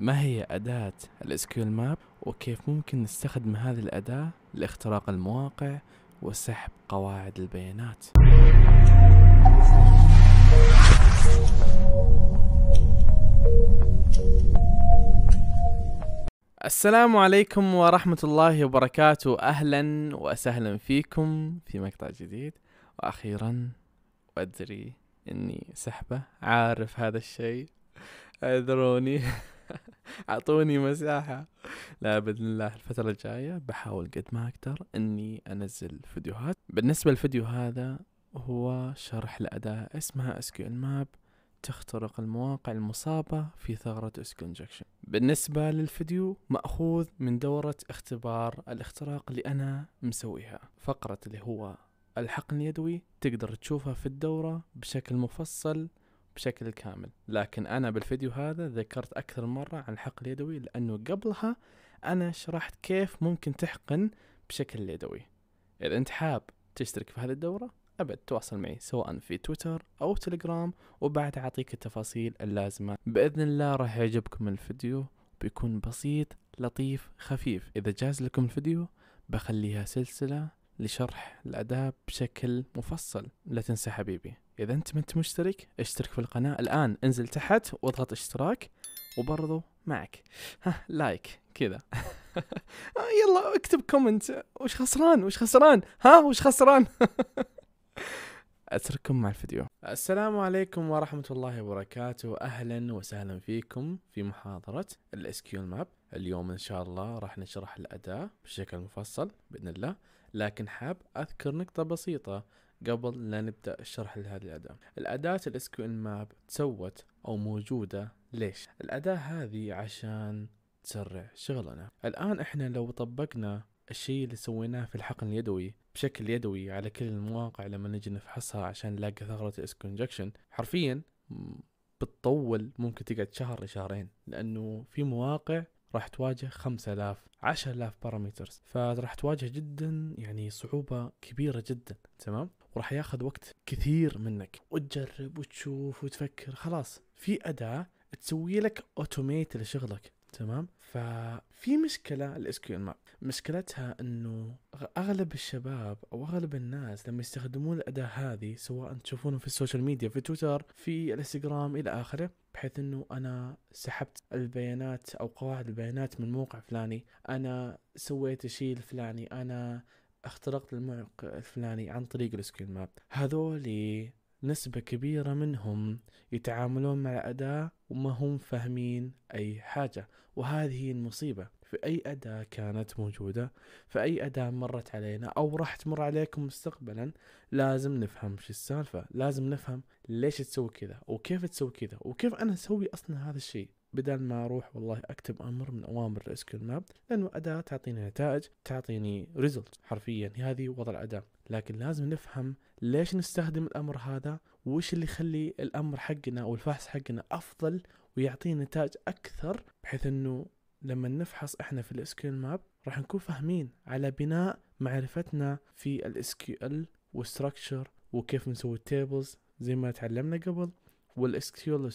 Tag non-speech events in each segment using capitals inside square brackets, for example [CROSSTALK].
ما هي أداة السكيول ماب وكيف ممكن نستخدم هذه الأداة لاختراق المواقع وسحب قواعد البيانات السلام عليكم ورحمة الله وبركاته أهلا وسهلا فيكم في مقطع جديد وأخيرا وأدري أني سحبة عارف هذا الشيء اعذروني [LAUGHS] [LAUGHS] اعطوني مساحه لا باذن الله الفتره الجايه بحاول قد ما اقدر اني انزل فيديوهات بالنسبه للفيديو هذا هو شرح لاداه اسمها SQL ماب تخترق المواقع المصابة في ثغرة SQL انجكشن بالنسبة للفيديو مأخوذ من دورة اختبار الاختراق اللي أنا مسويها فقرة اللي هو الحقن اليدوي تقدر تشوفها في الدورة بشكل مفصل بشكل كامل لكن أنا بالفيديو هذا ذكرت أكثر مرة عن الحقن اليدوي لأنه قبلها أنا شرحت كيف ممكن تحقن بشكل يدوي إذا أنت حاب تشترك في هذه الدورة أبد تواصل معي سواء في تويتر أو تليجرام وبعد أعطيك التفاصيل اللازمة بإذن الله راح يعجبكم الفيديو بيكون بسيط لطيف خفيف إذا جاز لكم الفيديو بخليها سلسلة لشرح الاداب بشكل مفصل لا تنسى حبيبي إذا أنت ما أنت مشترك اشترك في القناة الآن انزل تحت واضغط اشتراك وبرضو معك ها لايك كذا [LAUGHS] آه، يلا اكتب كومنت وش خسران وش خسران ها وش خسران [LAUGHS] اترككم مع الفيديو. السلام عليكم ورحمه الله وبركاته، اهلا وسهلا فيكم في محاضره الـ SQL ماب. اليوم ان شاء الله راح نشرح الاداة بشكل مفصل باذن الله، لكن حاب اذكر نقطه بسيطه قبل لا نبدا الشرح لهذه الاداه. الاداه الـ SQL ماب تسوت او موجوده ليش؟ الاداه هذه عشان تسرع شغلنا. الان احنا لو طبقنا الشيء اللي سويناه في الحقن اليدوي بشكل يدوي على كل المواقع لما نجي نفحصها عشان نلاقي ثغرة الاسكونجكشن حرفيا بتطول ممكن تقعد شهر لشهرين لأنه في مواقع راح تواجه 5000 10000 بارامترز فراح تواجه جدا يعني صعوبة كبيرة جدا تمام وراح ياخذ وقت كثير منك وتجرب وتشوف وتفكر خلاص في أداة تسوي لك اوتوميت لشغلك تمام ففي مشكله الاس كيو ماب مشكلتها انه اغلب الشباب او اغلب الناس لما يستخدمون الاداه هذه سواء تشوفونه في السوشيال ميديا في تويتر في الانستغرام الى اخره بحيث انه انا سحبت البيانات او قواعد البيانات من موقع فلاني انا سويت الشيء الفلاني انا اخترقت الموقع الفلاني عن طريق السكيل ماب هذول نسبة كبيرة منهم يتعاملون مع الأداة وما هم فاهمين أي حاجة وهذه هي المصيبة في أي أداة كانت موجودة في أي أداة مرت علينا أو راح تمر عليكم مستقبلا لازم نفهم شو السالفة لازم نفهم ليش تسوي كذا وكيف تسوي كذا وكيف أنا أسوي أصلا هذا الشيء بدل ما اروح والله اكتب امر من اوامر الاسكيل ماب لانه اداه تعطيني نتائج تعطيني ريزلت حرفيا هذه وضع الاداه لكن لازم نفهم ليش نستخدم الامر هذا وش اللي يخلي الامر حقنا او الفحص حقنا افضل ويعطيه نتاج اكثر بحيث انه لما نفحص احنا في الاس ماب راح نكون فاهمين على بناء معرفتنا في الاس كيو ال والستركشر وكيف نسوي التيبلز زي ما تعلمنا قبل والاسكيو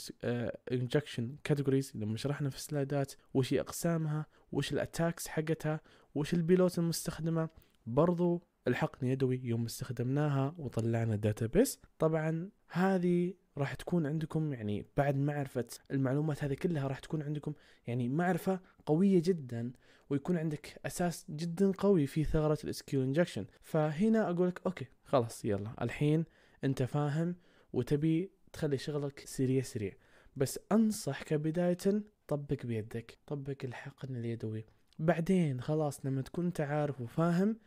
انجكشن كاتيجوريز لما شرحنا في السلايدات وش هي اقسامها وش الاتاكس حقتها وش البيلوت المستخدمه برضو الحقن يدوي يوم استخدمناها وطلعنا داتابيس طبعا هذه راح تكون عندكم يعني بعد معرفة المعلومات هذه كلها راح تكون عندكم يعني معرفة قوية جدا ويكون عندك أساس جدا قوي في ثغرة الاسكيو انجكشن فهنا أقول لك أوكي خلاص يلا الحين أنت فاهم وتبي تخلي شغلك سريع سريع بس أنصح كبداية طبق بيدك طبق الحقن اليدوي بعدين خلاص لما تكون انت عارف وفاهم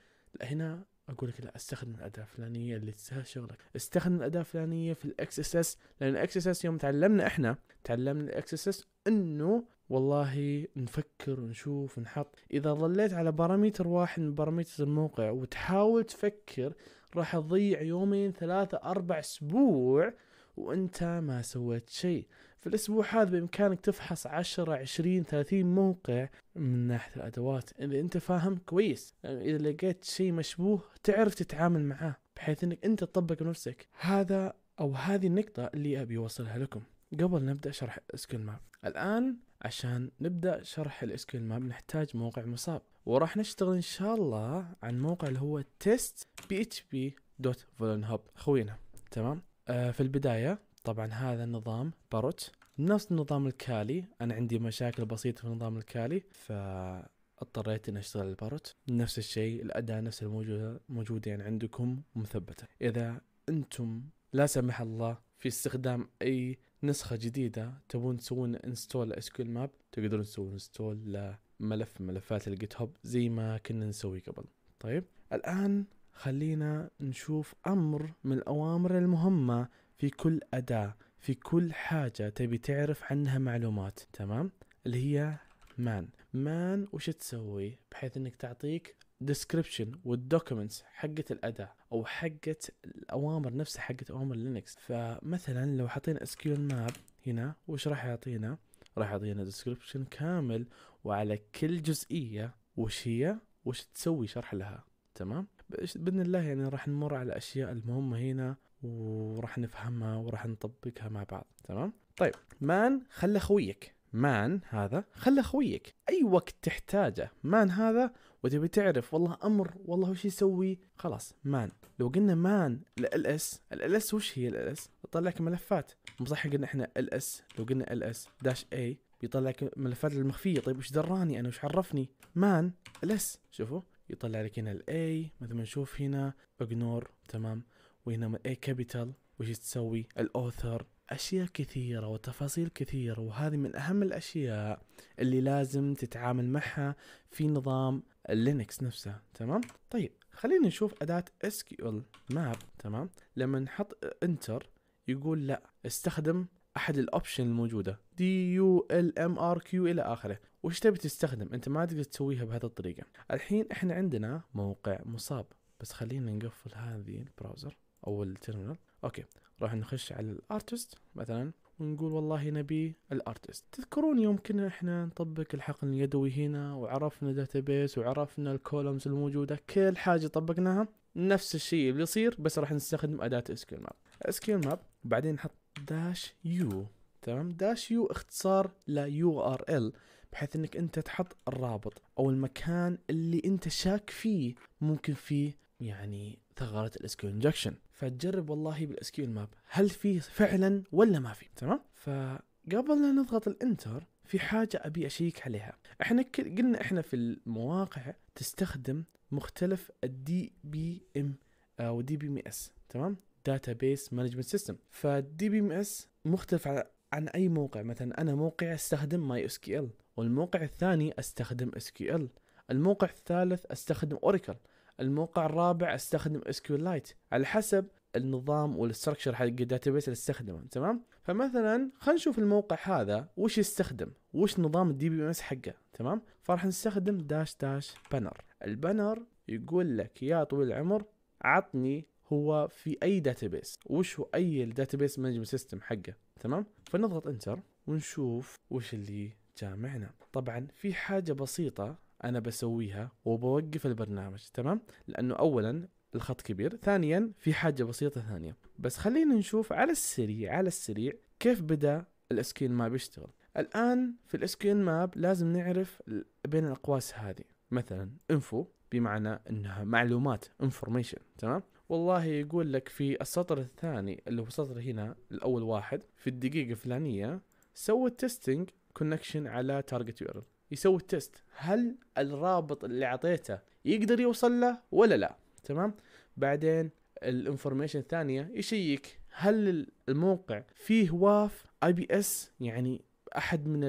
هنا اقول لك لا استخدم الاداه الفلانيه اللي تسهل شغلك استخدم الاداه الفلانيه في الاكس اس اس لان الاكس اس اس يوم تعلمنا احنا تعلمنا الاكس اس اس انه والله نفكر ونشوف ونحط اذا ظليت على بارامتر واحد من بارامتر الموقع وتحاول تفكر راح تضيع يومين ثلاثة أربع أسبوع وأنت ما سويت شيء في الأسبوع هذا بإمكانك تفحص 10 20 30 موقع من ناحية الأدوات إذا أنت فاهم كويس يعني إذا لقيت شيء مشبوه تعرف تتعامل معاه بحيث أنك أنت تطبق بنفسك هذا أو هذه النقطة اللي أبي أوصلها لكم قبل نبدأ شرح السكيل ماب الآن عشان نبدأ شرح السكيل ماب نحتاج موقع مصاب وراح نشتغل إن شاء الله عن موقع اللي هو تيست بي اتش بي دوت فولن هاب خوينا تمام آه في البداية طبعا هذا النظام باروت نفس النظام الكالي انا عندي مشاكل بسيطه في النظام الكالي فاضطريت اني اشتغل الباروت نفس الشيء الاداه نفس الموجوده موجوده يعني عندكم مثبته اذا انتم لا سمح الله في استخدام اي نسخه جديده تبون تسوون انستول اس كيو ماب تقدرون تسوون انستول لملف ملفات الجيت هوب زي ما كنا نسوي قبل طيب الان خلينا نشوف امر من الاوامر المهمه في كل اداه في كل حاجة تبي تعرف عنها معلومات تمام اللي هي مان مان وش تسوي بحيث انك تعطيك description والدوكيومنتس حقة الأداة أو حقة الأوامر نفسها حقة أوامر لينكس فمثلا لو حطينا اسكيو ماب هنا وش راح يعطينا راح يعطينا description كامل وعلى كل جزئية وش هي وش تسوي شرح لها تمام باذن الله يعني راح نمر على الاشياء المهمه هنا وراح نفهمها وراح نطبقها مع بعض تمام طيب مان خلى خويك مان هذا خلى خويك اي وقت تحتاجه مان هذا وتبي تعرف والله امر والله وش يسوي خلاص مان لو قلنا مان ال اس ال اس وش هي ال اس تطلع لك ملفات مو صح قلنا احنا ال اس لو قلنا ال اس داش اي بيطلع لك ملفات المخفيه طيب وش دراني انا وش عرفني مان ال اس شوفوا يطلع لك هنا الاي مثل ما نشوف هنا اجنور تمام وينما A كابيتال وش تسوي الأوثر أشياء كثيرة وتفاصيل كثيرة وهذه من أهم الأشياء اللي لازم تتعامل معها في نظام اللينكس نفسه تمام طيب خلينا نشوف أداة SQL map تمام لما نحط انتر يقول لا استخدم احد الاوبشن الموجوده دي يو ال ام ار كيو الى اخره وش تبي تستخدم انت ما تقدر تسويها بهذه الطريقه الحين احنا عندنا موقع مصاب بس خلينا نقفل هذه البراوزر او التيرمينال اوكي راح نخش على الارتست مثلا ونقول والله نبي الارتست تذكرون يوم كنا احنا نطبق الحقن اليدوي هنا وعرفنا داتابيس وعرفنا الكولومز الموجوده كل حاجه طبقناها نفس الشيء اللي يصير بس راح نستخدم اداه اسكيل ماب اسكيل ماب بعدين نحط داش يو تمام داش يو اختصار ل يو ار ال بحيث انك انت تحط الرابط او المكان اللي انت شاك فيه ممكن فيه يعني ثغره الاسكيل انجكشن فتجرب والله بالاس كيو ماب هل في فعلا ولا ما في تمام فقبل لا نضغط الانتر في حاجة أبي أشيك عليها احنا قلنا احنا في المواقع تستخدم مختلف الدي بي ام أو دي بي ام اس تمام داتا بيس مانجمنت سيستم فالدي بي ام اس مختلف عن اي موقع مثلا انا موقع استخدم ماي اس كيو ال والموقع الثاني استخدم اس كيو ال الموقع الثالث استخدم اوراكل الموقع الرابع استخدم اس كيو لايت على حسب النظام والاستراكشر حق الداتابيس اللي استخدمه تمام فمثلا خلينا نشوف الموقع هذا وش يستخدم وش نظام الدي بي اس حقه تمام فراح نستخدم داش داش بانر البانر يقول لك يا طويل العمر عطني هو في اي داتابيس وش هو اي الداتابيس مانجمنت سيستم حقه تمام فنضغط انتر ونشوف وش اللي جامعنا طبعا في حاجه بسيطه انا بسويها وبوقف البرنامج تمام لانه اولا الخط كبير ثانيا في حاجه بسيطه ثانيه بس خلينا نشوف على السريع على السريع كيف بدا الاسكين ماب يشتغل الان في الاسكين ماب لازم نعرف بين الاقواس هذه مثلا انفو بمعنى انها معلومات انفورميشن تمام والله يقول لك في السطر الثاني اللي هو السطر هنا الاول واحد في الدقيقه الفلانيه سوى التستنج كونكشن على تارجت يو يسوي التست هل الرابط اللي اعطيته يقدر يوصل له ولا لا تمام بعدين الانفورميشن الثانيه يشيك هل الموقع فيه واف اي بي اس يعني احد من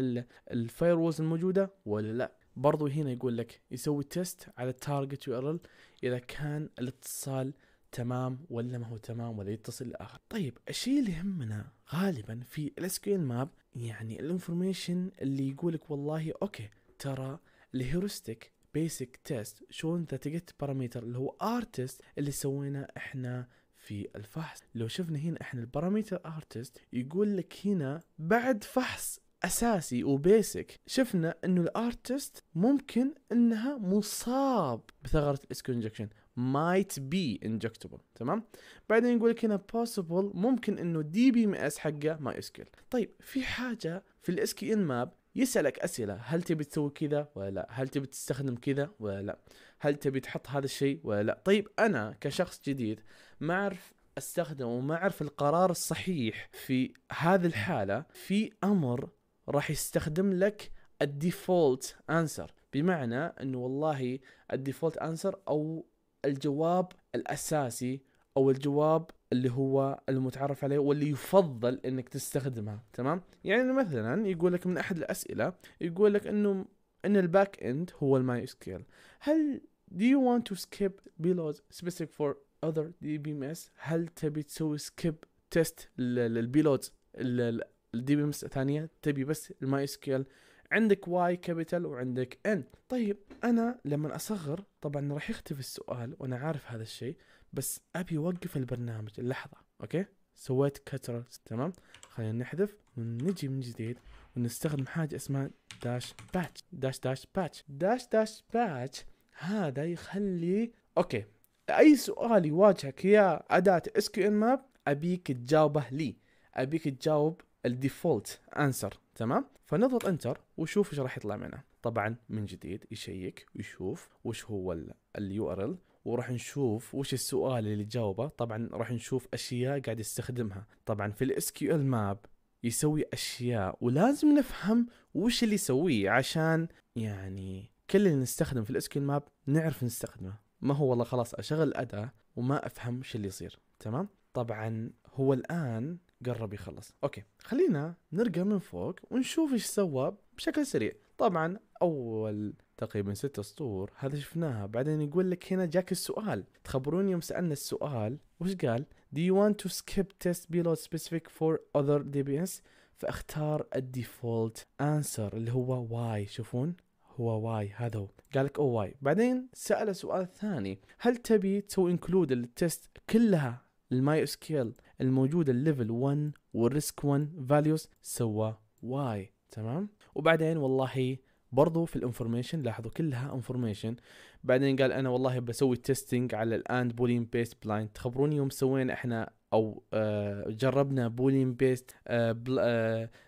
الفاير الموجوده ولا لا برضو هنا يقول لك يسوي تيست على التارجت يو ار اذا كان الاتصال تمام ولا ما هو تمام ولا يتصل لاخر طيب الشيء اللي يهمنا غالبا في الاس كيو ماب يعني الانفورميشن اللي يقولك والله اوكي ترى الهيورستيك بيسك تيست شون ذات جيت بارامتر اللي هو ارتست اللي سوينا احنا في الفحص لو شفنا هنا احنا البارامتر ارتست يقول لك هنا بعد فحص اساسي وبيسك شفنا انه الارتست ممكن انها مصاب بثغره انجكشن might be injectable تمام بعدين يقول لك هنا possible ممكن انه دي بي ام اس حقه ما اس طيب في حاجه في الاس كي ان ماب يسالك اسئله هل تبي تسوي كذا ولا لا هل تبي تستخدم كذا ولا لا هل تبي تحط هذا الشيء ولا لا طيب انا كشخص جديد ما اعرف استخدم وما اعرف القرار الصحيح في هذه الحاله في امر راح يستخدم لك الديفولت انسر بمعنى انه والله الديفولت انسر او الجواب الاساسي او الجواب اللي هو المتعرف عليه واللي يفضل انك تستخدمها تمام يعني مثلا يقول لك من احد الاسئله يقول لك انه ان الباك اند هو الماي سكيل هل do you want to skip payloads specific for other DBMS هل تبي تسوي skip test للبيلودز الدي بي ام اس الثانيه تبي بس الماي سكيل عندك واي كابيتال وعندك ان طيب انا لما اصغر طبعا راح يختفي السؤال وانا عارف هذا الشيء بس ابي اوقف البرنامج اللحظه اوكي سويت كترة تمام خلينا نحذف ونجي من جديد ونستخدم حاجة اسمها داش باتش داش داش باتش داش داش باتش هذا يخلي اوكي اي سؤال يواجهك يا اداة اس كيو ان ماب ابيك تجاوبه لي ابيك تجاوب الديفولت انسر تمام فنضغط انتر وشوف ايش راح يطلع منه طبعا من جديد يشيك ويشوف وش هو اليو ار ال وراح نشوف وش السؤال اللي جاوبه طبعا راح نشوف اشياء قاعد يستخدمها طبعا في الاس كيو ال ماب يسوي اشياء ولازم نفهم وش اللي يسويه عشان يعني كل اللي نستخدم في الاس كيو ال ماب نعرف نستخدمه ما هو والله خلاص اشغل اداه وما افهم وش اللي يصير تمام طبعا هو الان قرب يخلص اوكي خلينا نرجع من فوق ونشوف ايش سوى بشكل سريع طبعا اول تقريبا ست سطور هذا شفناها بعدين يقول لك هنا جاك السؤال تخبروني يوم سالنا السؤال وش قال do you want to skip test payload specific for other dbs فاختار الديفولت انسر اللي هو واي شوفون هو واي هذا هو قال لك او oh واي بعدين سأله سؤال ثاني هل تبي تسوي انكلود التست كلها الماي كيل الموجوده الليفل 1 والريسك 1 فاليوز سوى واي تمام وبعدين والله برضو في الانفورميشن لاحظوا كلها انفورميشن بعدين قال انا والله بسوي تيستينج على الاند بولين بيست بلايند تخبروني يوم سوينا احنا او آه، جربنا بولين بيست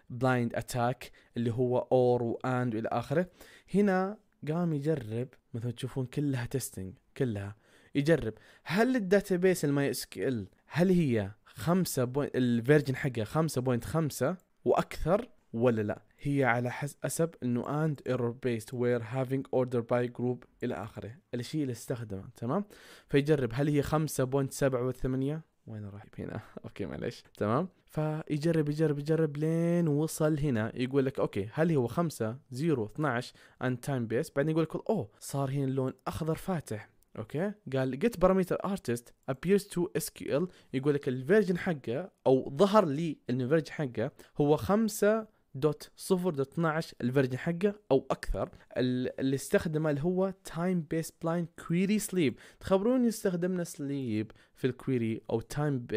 بلايند اتاك اللي هو اور واند والى اخره هنا قام يجرب مثل تشوفون كلها تيستينج كلها يجرب هل الداتا بيس الماي اس هل هي 5 بوينت الفيرجن حقها 5.5 واكثر ولا لا هي على حسب انه اند ايرور بيست وير having اوردر باي جروب الى اخره الشيء اللي استخدمه تمام فيجرب هل هي 5.7 و8 وين راح هنا [LAUGHS] اوكي معلش تمام فيجرب يجرب يجرب لين وصل هنا يقول لك اوكي هل هو 5 0 12 ان تايم بيس بعدين يقول لك اوه صار هنا اللون اخضر فاتح اوكي قال جيت باراميتر ارتست appears تو اس كيو ال يقول لك الفيرجن حقه او ظهر لي انه الفيرجن حقه هو 5 دوت صفر دوت 12 الفيرجن حقه او اكثر اللي استخدمه اللي هو تايم بيس بلاين كويري سليب تخبروني استخدمنا سليب في الكويري او تايم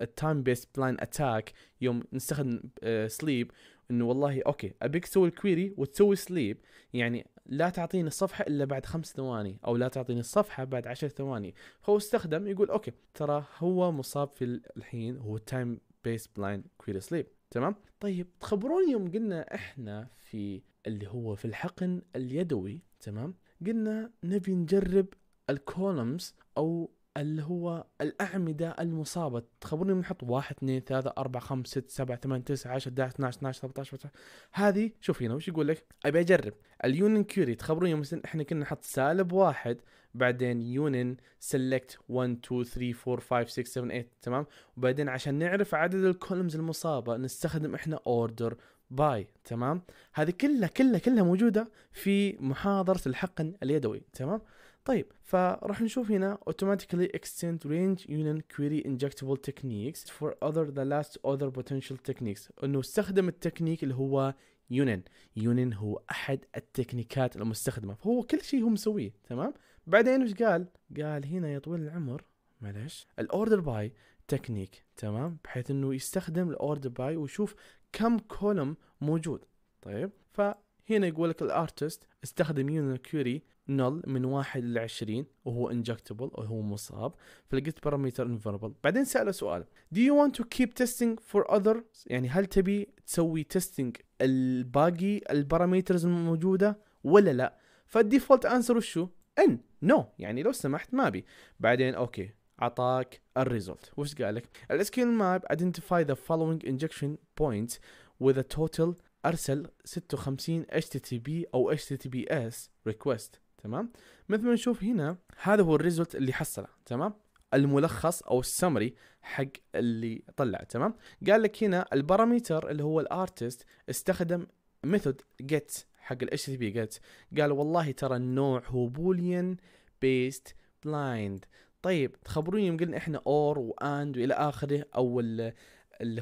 التايم بيس بلاين اتاك يوم نستخدم سليب انه والله اوكي ابيك تسوي الكويري وتسوي سليب يعني لا تعطيني الصفحة إلا بعد خمس ثواني أو لا تعطيني الصفحة بعد عشر ثواني فهو استخدم يقول أوكي ترى هو مصاب في الحين هو تايم بيس بلاين كويري سليب تمام طيب تخبروني يوم قلنا احنا في اللي هو في الحقن اليدوي تمام قلنا نبي نجرب الكولمز او اللي هو الأعمدة المصابة تخبرني بنحط 1 2 3 4 5 6 7 8 9 10 11 12 12 13 14 هذه شوف هنا وش يقول لك أبي أجرب اليونين كيوري تخبروني مثلا احنا كنا نحط سالب واحد بعدين يونين سيلكت 1 2 3 4 5 6 7 8 تمام وبعدين عشان نعرف عدد الكولمز المصابه نستخدم احنا اوردر باي تمام هذه كلها كلها كلها موجوده في محاضره الحقن اليدوي تمام طيب فراح نشوف هنا automatically extend range union query injectable techniques for other the last other potential techniques انه استخدم التكنيك اللي هو يونين يونين هو احد التكنيكات المستخدمه فهو كل شيء هو مسويه تمام بعدين وش قال؟ قال هنا يا طويل العمر معلش الاوردر باي تكنيك تمام بحيث انه يستخدم الاوردر باي ويشوف كم كولم موجود طيب فهنا يقول لك الارتست استخدم يونو كيوري نل من واحد ل 20 وهو انجكتبل وهو مصاب فلقيت باراميتر انفربل بعدين سأله سؤال دو يو ونت تو كيب تيستينج فور اذر يعني هل تبي تسوي تيستينج الباقي الباراميترز الموجودة ولا لا فالديفولت انسر وشو ان نو no. يعني لو سمحت ما بي بعدين اوكي اعطاك الريزولت وش قال لك الاسكيل ماب ايدنتيفاي ذا فولوينج انجكشن بوينت وذ ا توتال ارسل 56 HTTP او HTTPS ريكويست تمام مثل ما نشوف هنا هذا هو الريزولت اللي حصله تمام الملخص او السمري حق اللي طلع تمام قال لك هنا الباراميتر اللي هو الارتست استخدم ميثود جيت حق الاتش تي بي قالت قال والله ترى النوع هو بوليان بيست بلايند طيب تخبروني يوم قلنا احنا اور واند والى اخره او اللي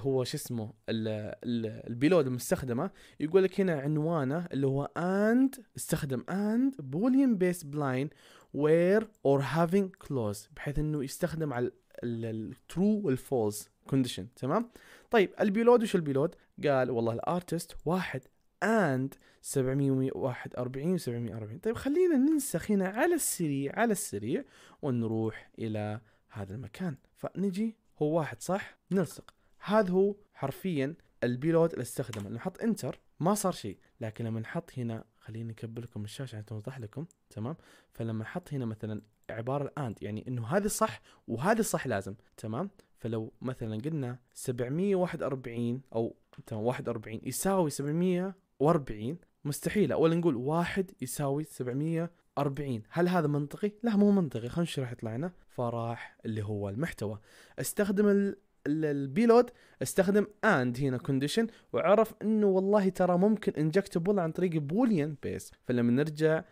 هو شو اسمه البيلود المستخدمه يقول لك هنا عنوانه اللي هو اند استخدم اند بوليان بيس بلاين وير اور هافينج كلوز بحيث انه يستخدم على الترو والفولز كونديشن تمام طيب البيلود وش البيلود قال والله الارتست واحد اند 741 و740 طيب خلينا ننسخ هنا على السريع على السريع ونروح الى هذا المكان فنجي هو واحد صح نلصق هذا هو حرفيا البيلود اللي استخدمه نحط انتر ما صار شيء لكن لما نحط هنا خليني اكبر لكم الشاشه عشان توضح لكم تمام فلما نحط هنا مثلا عباره الاند يعني انه هذه صح وهذه صح لازم تمام فلو مثلا قلنا 741 او تمام 41 يساوي 700 740 مستحيل اولا نقول واحد يساوي 740 هل هذا منطقي؟ لا مو منطقي خلينا نشرح يطلع لنا فراح اللي هو المحتوى استخدم ال البيلود استخدم اند هنا كونديشن وعرف انه والله ترى ممكن انجكتبل عن طريق بوليان بيس فلما نرجع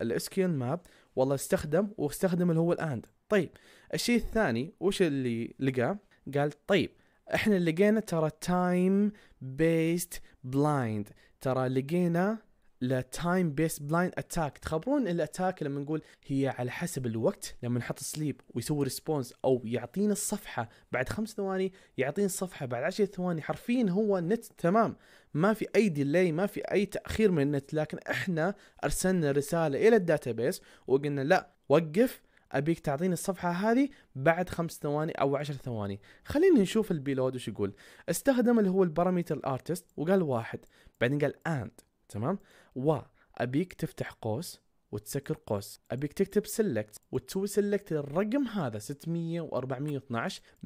الاس كيو ماب والله استخدم واستخدم اللي هو الاند طيب الشيء الثاني وش اللي لقاه قال طيب احنا لقينا ترى تايم بيست بلايند ترى لقينا لتايم بيس بلايند اتاك تخبرون الاتاك لما نقول هي على حسب الوقت لما نحط سليب ويسوي ريسبونس او يعطينا الصفحه بعد خمس ثواني يعطينا الصفحه بعد عشر ثواني حرفيا هو نت تمام ما في اي ديلي ما في اي تاخير من النت لكن احنا ارسلنا رساله الى الداتابيس وقلنا لا وقف ابيك تعطيني الصفحه هذه بعد خمس ثواني او عشر ثواني خلينا نشوف البيلود وش يقول استخدم اللي هو البارامتر الارتست وقال واحد بعدين قال اند تمام و ابيك تفتح قوس وتسكر قوس ابيك تكتب سيلكت وتسوي سيلكت للرقم هذا 600 و412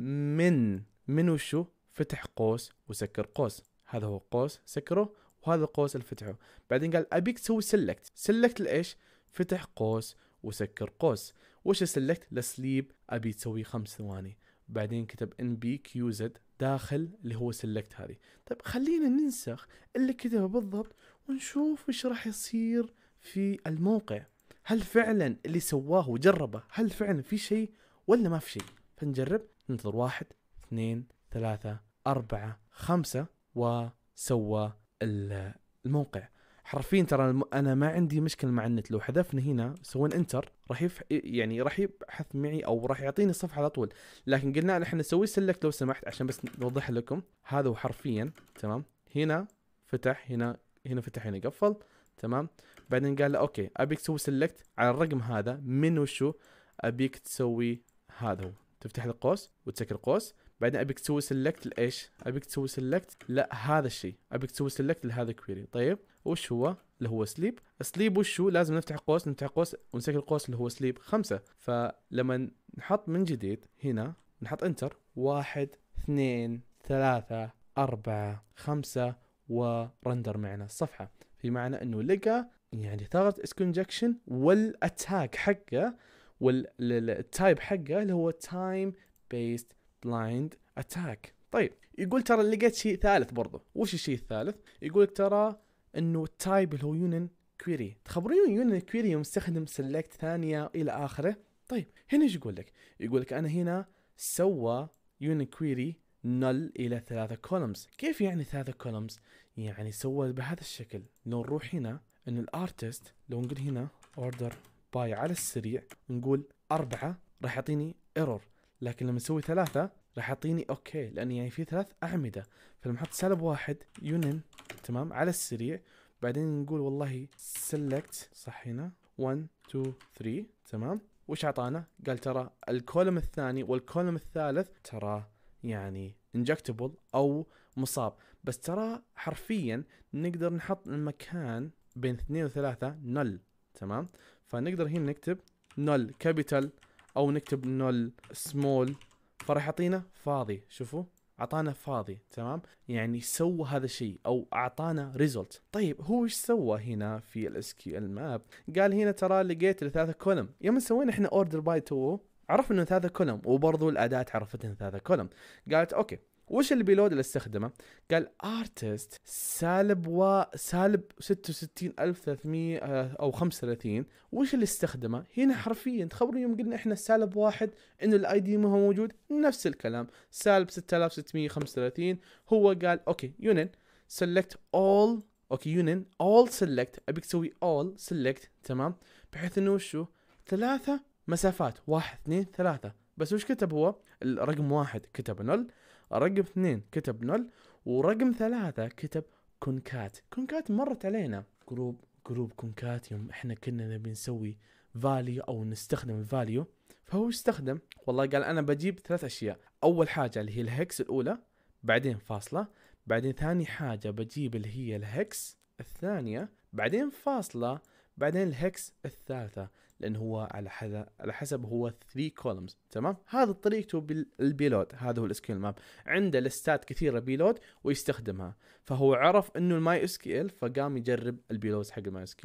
من من وشو فتح قوس وسكر قوس هذا هو قوس سكره وهذا القوس اللي فتحه بعدين قال ابيك تسوي سيلكت سيلكت لايش فتح قوس وسكر قوس وش السلكت لسليب ابي تسويه خمس ثواني بعدين كتب ان بي كيو زد داخل اللي هو سلكت هذه طيب خلينا ننسخ اللي كتبه بالضبط ونشوف ايش راح يصير في الموقع هل فعلا اللي سواه وجربه هل فعلا في شيء ولا ما في شيء فنجرب ننتظر واحد اثنين ثلاثة أربعة خمسة وسوى الموقع حرفيا ترى انا ما عندي مشكله مع النت لو حذفنا هنا سوينا انتر راح يف... يعني راح يبحث معي او راح يعطيني الصفحه على طول لكن قلنا احنا نسوي سلكت لو سمحت عشان بس نوضح لكم هذا هو حرفيا تمام هنا فتح هنا هنا فتح هنا قفل تمام بعدين قال له اوكي ابيك تسوي سلكت على الرقم هذا من وشو ابيك تسوي هذا هو تفتح القوس وتسكر القوس بعدين ابيك تسوي سلكت لايش؟ ابيك تسوي سلكت لا هذا الشيء، ابيك تسوي سلكت لهذا الكويري، طيب وش هو؟ اللي هو سليب، سليب وش هو؟ لازم نفتح قوس، نفتح قوس ونسكر القوس اللي هو سليب خمسه، فلما نحط من جديد هنا نحط انتر واحد اثنين ثلاثة أربعة خمسة ورندر معنا الصفحة في معنى انه لقى يعني ثغرة اسكونجكشن والاتاك حقه والتايب حقه اللي هو تايم بيست بلايند اتاك طيب يقول ترى لقيت شيء ثالث برضه وش الشيء الثالث يقول ترى انه التايب اللي هو يونن كويري تخبرون يونن كويري مستخدم سلكت سيلكت ثانيه الى اخره طيب هنا ايش يقول لك يقول لك انا هنا سوى يونن كويري نل الى ثلاثه كولمز كيف يعني ثلاثه كولمز يعني سوى بهذا الشكل لو نروح هنا ان الارتست لو نقول هنا اوردر باي على السريع نقول أربعة راح يعطيني ايرور لكن لما اسوي ثلاثة راح يعطيني اوكي لان يعني في ثلاث اعمدة فلما احط سالب واحد يونن تمام على السريع بعدين نقول والله سلكت صح هنا 1 2 3 تمام وش اعطانا؟ قال ترى الكولم الثاني والكولم الثالث ترى يعني انجكتبل او مصاب بس ترى حرفيا نقدر نحط المكان بين اثنين وثلاثة نل تمام فنقدر هنا نكتب نل كابيتال او نكتب انه السمول فراح يعطينا فاضي شوفوا اعطانا فاضي تمام يعني سوى هذا الشيء او اعطانا ريزلت طيب هو ايش سوى هنا في الاس كيو ال ماب قال هنا ترى لقيت الثلاثه كولم يوم سوينا احنا اوردر باي تو عرفنا انه ثلاثه كولم وبرضو الاداه عرفت انه ثلاثه كولم قالت اوكي وش البيلود اللي استخدمه؟ قال ارتست سالب و سالب 66300 آه، او 35 وش اللي استخدمه؟ هنا حرفيا تخبرون يوم قلنا احنا سالب واحد ان الاي دي ما هو موجود نفس الكلام سالب 6635 هو قال اوكي يونن سلكت اول اوكي يونن اول سلكت ابيك تسوي اول سلكت تمام بحيث انه وشو؟ ثلاثة مسافات واحد اثنين ثلاثة بس وش كتب هو؟ الرقم واحد كتب نل رقم اثنين كتب نل ورقم ثلاثة كتب كونكات كونكات مرت علينا جروب جروب كونكات يوم احنا كنا نبي نسوي فاليو او نستخدم الفاليو فهو استخدم والله قال انا بجيب ثلاث اشياء اول حاجه اللي هي الهكس الاولى بعدين فاصله بعدين ثاني حاجه بجيب اللي هي الهكس الثانيه بعدين فاصله بعدين الهكس الثالثه لان هو على حسب على حسب هو 3 كولمز تمام هذا طريقته بالبيلوت هذا هو الاسكيل ماب عنده لستات كثيره بيلوت ويستخدمها فهو عرف انه الماي اس فقام يجرب البيلوت حق الماي اس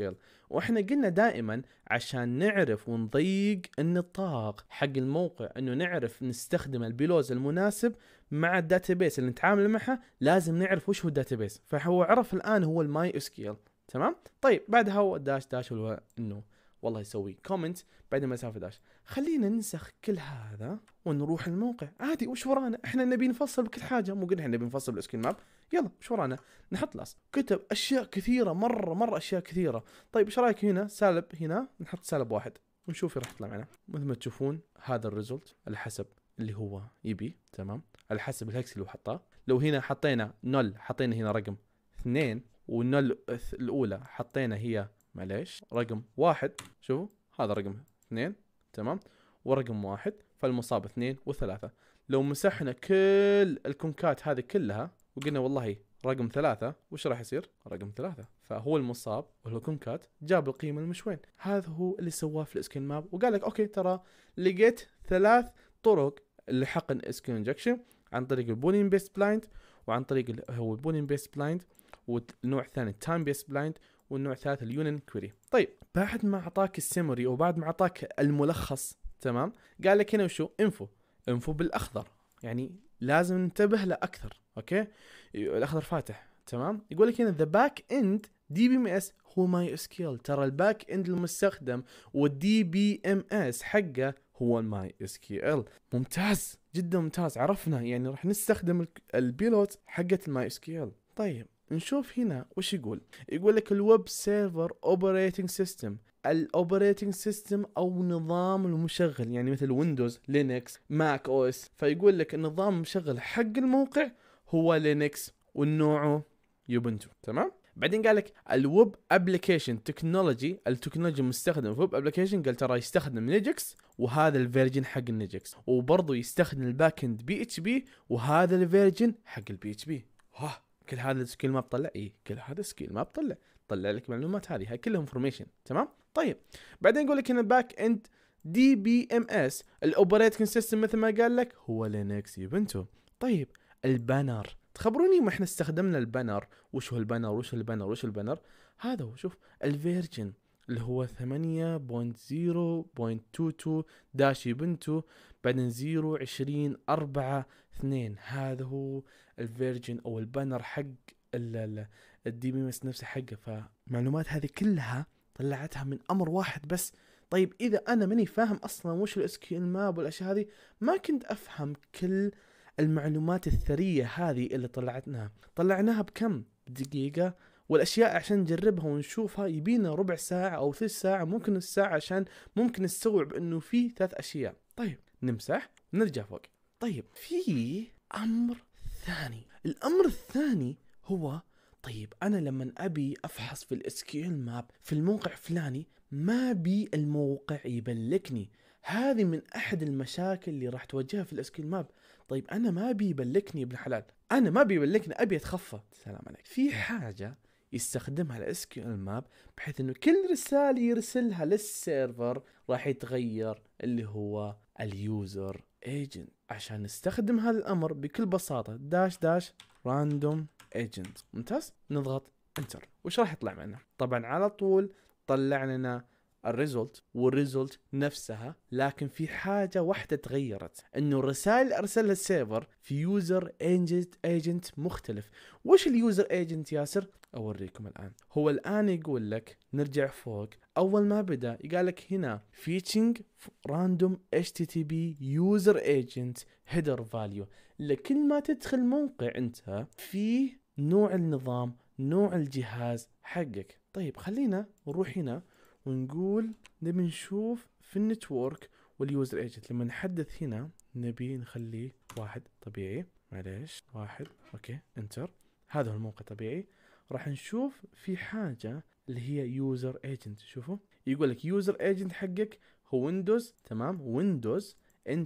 واحنا قلنا دائما عشان نعرف ونضيق النطاق حق الموقع انه نعرف نستخدم البيلوز المناسب مع الداتابيس اللي نتعامل معها لازم نعرف وش هو الداتابيس فهو عرف الان هو الماي اس تمام طيب بعدها هو داش داش هو انه والله يسوي كومنت بعد ما سافر داش خلينا ننسخ كل هذا ونروح الموقع عادي وش ورانا احنا نبي نفصل بكل حاجه مو قلنا احنا نبي نفصل بالسكين ماب يلا وش ورانا نحط لاس كتب اشياء كثيره مره مره اشياء كثيره طيب ايش رايك هنا سالب هنا نحط سالب واحد ونشوف راح يطلع معنا مثل ما تشوفون هذا الريزلت على حسب اللي هو يبي تمام على حسب الهكس اللي هو حطاه لو هنا حطينا نول حطينا هنا رقم اثنين والنول الاولى حطينا هي معليش رقم واحد شوفوا هذا رقم اثنين تمام ورقم واحد فالمصاب اثنين وثلاثة لو مسحنا كل الكونكات هذه كلها وقلنا والله رقم ثلاثة وش راح يصير؟ رقم ثلاثة فهو المصاب والكونكات جاب القيمة المشوين هذا هو اللي سواه في الاسكين ماب وقال لك اوكي ترى لقيت ثلاث طرق لحقن اسكن انجكشن عن طريق البولين بيست بلايند وعن طريق هو البولين بيست بلايند والنوع الثاني التايم بيس بلايند والنوع الثالث اليونين كويري طيب بعد ما اعطاك السيموري وبعد ما اعطاك الملخص تمام قال لك هنا وشو انفو انفو بالاخضر يعني لازم ننتبه له اكثر اوكي الاخضر فاتح تمام يقول لك هنا ذا باك اند دي بي ام اس هو ماي اس كيل ترى الباك اند المستخدم والدي بي ام اس حقه هو الماي اس كيو ال ممتاز جدا ممتاز عرفنا يعني راح نستخدم البيلوت حقه الماي اس كيو ال طيب نشوف هنا وش يقول يقول لك الويب سيرفر اوبريتنج سيستم الاوبريتنج سيستم او نظام المشغل يعني مثل ويندوز لينكس ماك او اس فيقول لك النظام المشغل حق الموقع هو لينكس والنوعه يوبنتو تمام بعدين قال لك الويب ابلكيشن تكنولوجي التكنولوجي المستخدمه في الويب ابلكيشن قال ترى يستخدم نيجكس وهذا الفيرجن حق النيجكس وبرضه يستخدم الباك اند بي اتش بي وهذا الفيرجن حق البي اتش بي ها كل هذا السكيل ما بطلع اي كل هذا السكيل ما بطلع طلع لك معلومات هذه هاي كلها انفورميشن تمام طيب بعدين يقول لك هنا باك اند دي بي ام اس الاوبريتنج سيستم مثل ما قال لك هو لينكس يوبنتو طيب البانر تخبروني ما احنا استخدمنا البانر وش هو البانر وش البانر وش البانر هذا هو شوف الفيرجن اللي هو 8.0.22 داش يبنتو بعدين 0 20 4 2 هذا هو الفيرجن او البانر حق الدي بي اس نفسه حقه فمعلومات هذه كلها طلعتها من امر واحد بس طيب اذا انا ماني فاهم اصلا وش الاس كيو ماب والاشياء هذه ما كنت افهم كل المعلومات الثريه هذه اللي طلعتناها طلعناها بكم دقيقه والاشياء عشان نجربها ونشوفها يبينا ربع ساعه او ثلث ساعه ممكن الساعه عشان ممكن نستوعب انه في ثلاث اشياء طيب نمسح نرجع فوق طيب في امر الثاني الأمر الثاني هو طيب أنا لما أبي أفحص في الاس كيو ماب في الموقع فلاني ما بي الموقع يبلكني هذه من أحد المشاكل اللي راح تواجهها في الاس كيو ماب طيب أنا ما بي يبلكني ابن حلال أنا ما بي يبلكني أبي أتخفى سلام عليك في حاجة يستخدمها الاس كيو ال ماب بحيث انه كل رساله يرسلها للسيرفر راح يتغير اللي هو اليوزر ايجنت عشان نستخدم هذا الامر بكل بساطه داش داش راندوم ايجنت ممتاز نضغط انتر وش راح يطلع معنا طبعا على طول طلع لنا الريزولت والريزولت نفسها لكن في حاجه واحده تغيرت انه الرسائل اللي ارسلها السيرفر في يوزر ايجنت ايجنت مختلف وش اليوزر ايجنت ياسر اوريكم الان هو الان يقول لك نرجع فوق اول ما بدا قال لك هنا فيتشنج راندوم اتش تي تي بي يوزر ايجنت هيدر فاليو لكل ما تدخل موقع انت في نوع النظام نوع الجهاز حقك طيب خلينا نروح هنا ونقول نبي نشوف في النتورك واليوزر ايجنت لما نحدث هنا نبي نخليه واحد طبيعي معليش واحد اوكي انتر هذا هو الموقع طبيعي راح نشوف في حاجه اللي هي يوزر ايجنت شوفوا يقول لك يوزر ايجنت حقك هو ويندوز تمام ويندوز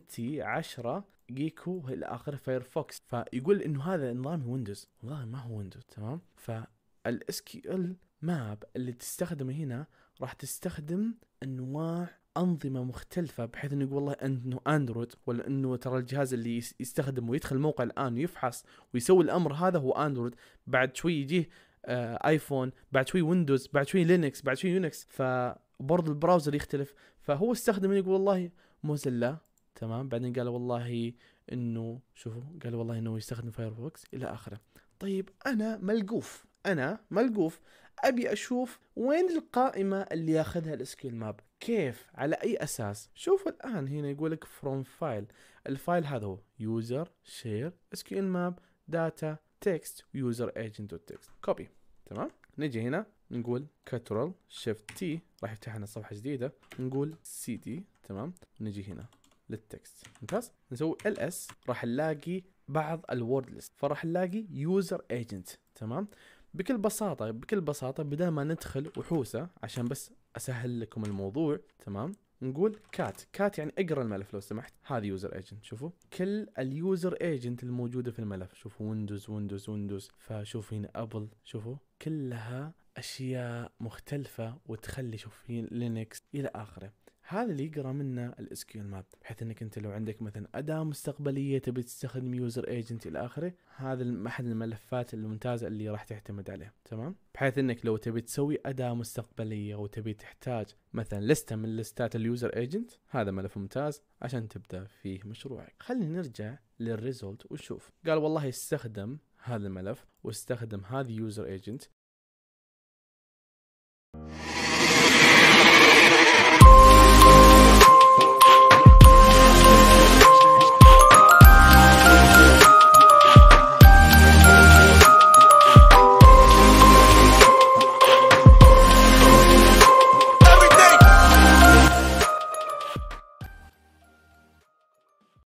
تي 10 جيكو الى اخره فايرفوكس فيقول انه هذا نظام ويندوز والله ما هو ويندوز تمام فالاس كيو ال ماب اللي تستخدمه هنا راح تستخدم انواع انظمه مختلفه بحيث انه يقول والله انه اندرويد ولا انه ترى الجهاز اللي يستخدم ويدخل الموقع الان ويفحص ويسوي الامر هذا هو اندرويد بعد شوي يجيه آه، ايفون بعد شوي ويندوز بعد شوي لينكس بعد شوي يونكس فبرضه البراوزر يختلف فهو استخدم يقول والله موزيلا تمام بعدين قال والله انه شوفوا قال والله انه يستخدم فايرفوكس الى اخره طيب انا ملقوف انا ملقوف ابي اشوف وين القائمه اللي ياخذها السكيل ماب كيف على اي اساس شوفوا الان هنا يقول لك فروم فايل الفايل هذا هو يوزر شير سكيل ماب داتا تكست ويوزر ايجنت دوت تكست كوبي تمام نجي هنا نقول كنترول شيفت تي راح يفتح لنا صفحه جديده نقول سي دي تمام نجي هنا للتكست ممتاز نسوي ال اس راح نلاقي بعض الورد ليست فراح نلاقي يوزر ايجنت تمام بكل بساطه بكل بساطه بدل ما ندخل وحوسه عشان بس اسهل لكم الموضوع تمام نقول كات كات يعني اقرا الملف لو سمحت هذه يوزر ايجنت شوفوا كل اليوزر ايجنت الموجوده في الملف شوفوا ويندوز ويندوز ويندوز فشوف هنا ابل شوفوا كلها اشياء مختلفه وتخلي شوف لينكس الى اخره هذا اللي يقرا منه الاس كيو ماب بحيث انك انت لو عندك مثلا اداه مستقبليه تبي تستخدم يوزر ايجنت الى اخره هذا احد الملفات الممتازه اللي راح تعتمد عليها تمام بحيث انك لو تبي تسوي اداه مستقبليه وتبي تحتاج مثلا لسته من لستات اليوزر ايجنت هذا ملف ممتاز عشان تبدا فيه مشروعك خلينا نرجع للريزولت ونشوف قال والله استخدم هذا الملف واستخدم هذه يوزر ايجنت